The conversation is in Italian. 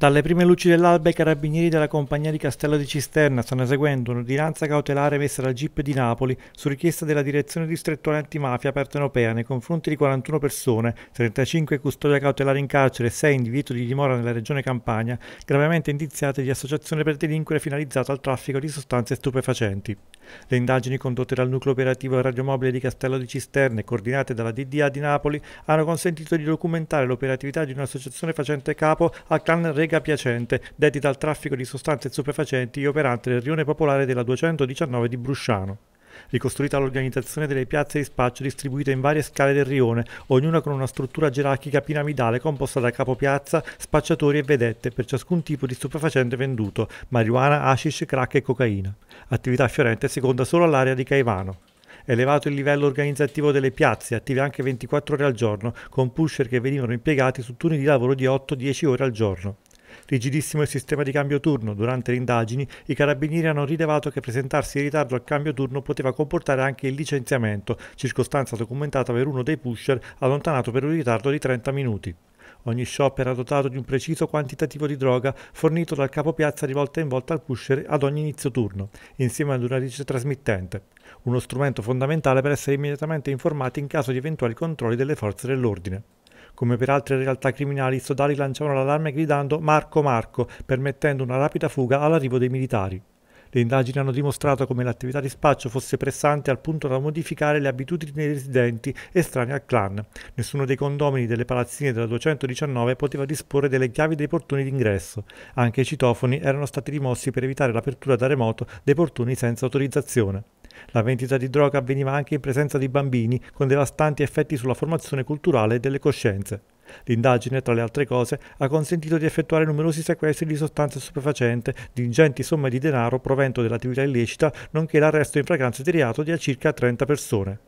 Dalle prime luci dell'alba i carabinieri della compagnia di Castello di Cisterna stanno eseguendo un'ordinanza cautelare messa dal GIP di Napoli su richiesta della direzione distrettuale antimafia aperta partenopea nei confronti di 41 persone, 35 custodia cautelare in carcere e 6 in divieto di dimora nella regione Campania, gravemente indiziate di associazione per delinquere finalizzata al traffico di sostanze stupefacenti. Le indagini condotte dal nucleo operativo radiomobile di Castello di Cisterna e coordinate dalla DDA di Napoli hanno consentito di documentare l'operatività di un'associazione facente capo al clan Reg Mega Piacente, dedita al traffico di sostanze stupefacenti e operante nel rione popolare della 219 di Brusciano. Ricostruita l'organizzazione delle piazze di spaccio distribuite in varie scale del rione, ognuna con una struttura gerarchica piramidale composta da capopiazza, spacciatori e vedette per ciascun tipo di stupefacente venduto, marijuana, hashish, crack e cocaina. Attività fiorente seconda solo all'area di Caivano. Elevato il livello organizzativo delle piazze, attive anche 24 ore al giorno, con pusher che venivano impiegati su turni di lavoro di 8-10 ore al giorno. Rigidissimo il sistema di cambio turno. Durante le indagini, i carabinieri hanno rilevato che presentarsi in ritardo al cambio turno poteva comportare anche il licenziamento, circostanza documentata per uno dei pusher allontanato per un ritardo di 30 minuti. Ogni shop era dotato di un preciso quantitativo di droga fornito dal capopiazza di volta in volta al pusher ad ogni inizio turno, insieme ad una ricetta trasmittente, uno strumento fondamentale per essere immediatamente informati in caso di eventuali controlli delle forze dell'ordine. Come per altre realtà criminali, i sodali lanciavano l'allarme gridando Marco Marco, permettendo una rapida fuga all'arrivo dei militari. Le indagini hanno dimostrato come l'attività di spaccio fosse pressante al punto da modificare le abitudini dei residenti estranei al clan. Nessuno dei condomini delle palazzine della 219 poteva disporre delle chiavi dei portoni d'ingresso. Anche i citofoni erano stati rimossi per evitare l'apertura da remoto dei portoni senza autorizzazione. La vendita di droga avveniva anche in presenza di bambini, con devastanti effetti sulla formazione culturale e delle coscienze. L'indagine, tra le altre cose, ha consentito di effettuare numerosi sequestri di sostanze stupefacenti, di ingenti somme di denaro provento dell'attività illecita, nonché l'arresto in fragranza di reato di circa 30 persone.